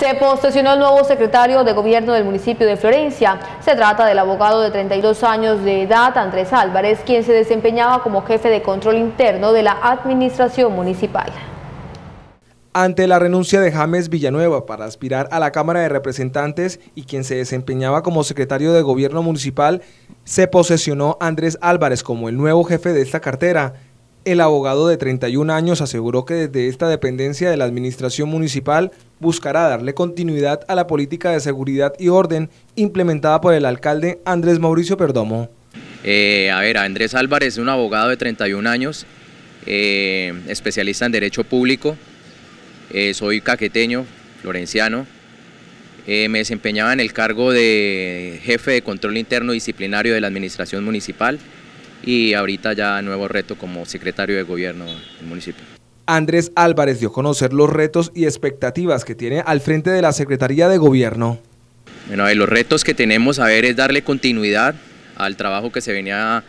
Se posesionó el nuevo secretario de gobierno del municipio de Florencia. Se trata del abogado de 32 años de edad, Andrés Álvarez, quien se desempeñaba como jefe de control interno de la administración municipal. Ante la renuncia de James Villanueva para aspirar a la Cámara de Representantes y quien se desempeñaba como secretario de Gobierno Municipal, se posesionó Andrés Álvarez como el nuevo jefe de esta cartera. El abogado de 31 años aseguró que desde esta dependencia de la Administración Municipal buscará darle continuidad a la política de seguridad y orden implementada por el alcalde Andrés Mauricio Perdomo. Eh, a ver, Andrés Álvarez, es un abogado de 31 años, eh, especialista en Derecho Público, eh, soy caqueteño, florenciano, me desempeñaba en el cargo de jefe de control interno disciplinario de la Administración Municipal y ahorita ya nuevo reto como secretario de gobierno del municipio. Andrés Álvarez dio a conocer los retos y expectativas que tiene al frente de la Secretaría de Gobierno. Bueno, de los retos que tenemos a ver es darle continuidad al trabajo que se venía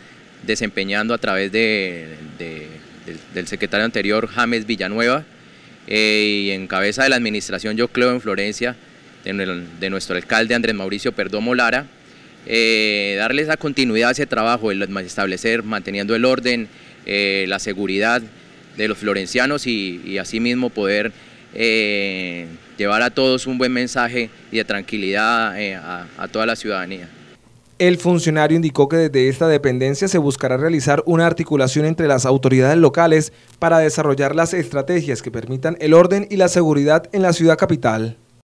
desempeñando a través del, secretario anterior James Villanueva eh, y en cabeza de la administración yo creo en Florencia de, de nuestro alcalde Andrés Mauricio Perdomo Lara eh, darle esa continuidad a ese trabajo, el establecer, manteniendo el orden, eh, la seguridad de los florencianos y, asimismo poder eh, llevar a todos un buen mensaje de tranquilidad a toda la ciudadanía. El funcionario indicó que desde esta dependencia se buscará realizar una articulación entre las autoridades locales para desarrollar las estrategias que permitan el orden y la seguridad en la ciudad capital.